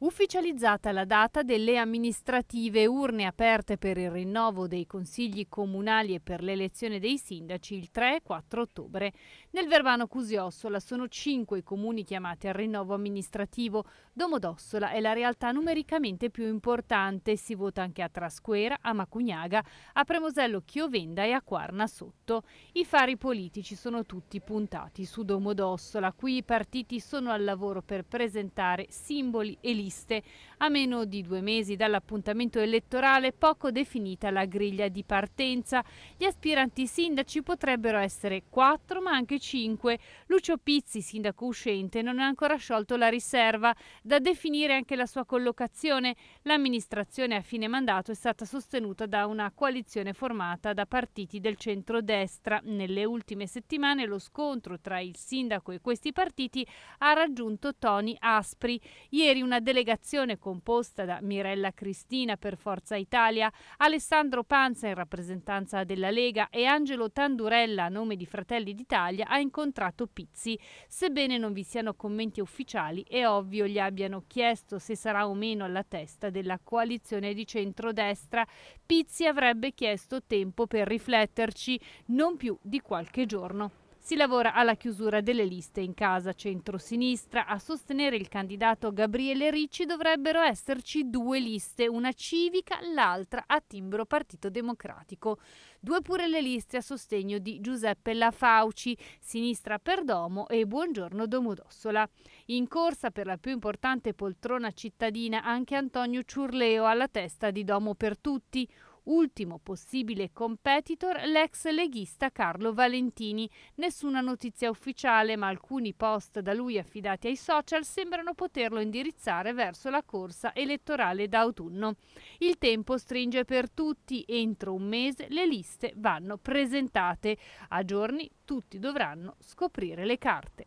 Ufficializzata la data delle amministrative, urne aperte per il rinnovo dei consigli comunali e per l'elezione dei sindaci il 3 e 4 ottobre. Nel Verbano Cusiossola sono cinque i comuni chiamati al rinnovo amministrativo. Domodossola è la realtà numericamente più importante. Si vota anche a Trasquera, a Macugnaga, a Premosello Chiovenda e a Quarna Sotto. I fari politici sono tutti puntati su Domodossola. Qui i partiti sono al lavoro per presentare simboli e liste liste, a meno di due mesi dall'appuntamento elettorale poco definita la griglia di partenza. Gli aspiranti sindaci potrebbero essere quattro ma anche cinque. Lucio Pizzi, sindaco uscente, non ha ancora sciolto la riserva, da definire anche la sua collocazione. L'amministrazione a fine mandato è stata sostenuta da una coalizione formata da partiti del centro-destra. Nelle ultime settimane lo scontro tra il sindaco e questi partiti ha raggiunto toni aspri. Ieri una delegazione delegazione composta da Mirella Cristina per Forza Italia, Alessandro Panza in rappresentanza della Lega e Angelo Tandurella a nome di Fratelli d'Italia ha incontrato Pizzi. Sebbene non vi siano commenti ufficiali, è ovvio gli abbiano chiesto se sarà o meno alla testa della coalizione di centrodestra. Pizzi avrebbe chiesto tempo per rifletterci, non più di qualche giorno. Si lavora alla chiusura delle liste in casa centrosinistra. A sostenere il candidato Gabriele Ricci dovrebbero esserci due liste, una civica, l'altra a timbro Partito Democratico. Due pure le liste a sostegno di Giuseppe Lafauci, sinistra per Domo e Buongiorno Domodossola. In corsa per la più importante poltrona cittadina anche Antonio Ciurleo alla testa di Domo per tutti, Ultimo possibile competitor l'ex leghista Carlo Valentini. Nessuna notizia ufficiale, ma alcuni post da lui affidati ai social sembrano poterlo indirizzare verso la corsa elettorale d'autunno. Il tempo stringe per tutti, entro un mese le liste vanno presentate. A giorni tutti dovranno scoprire le carte.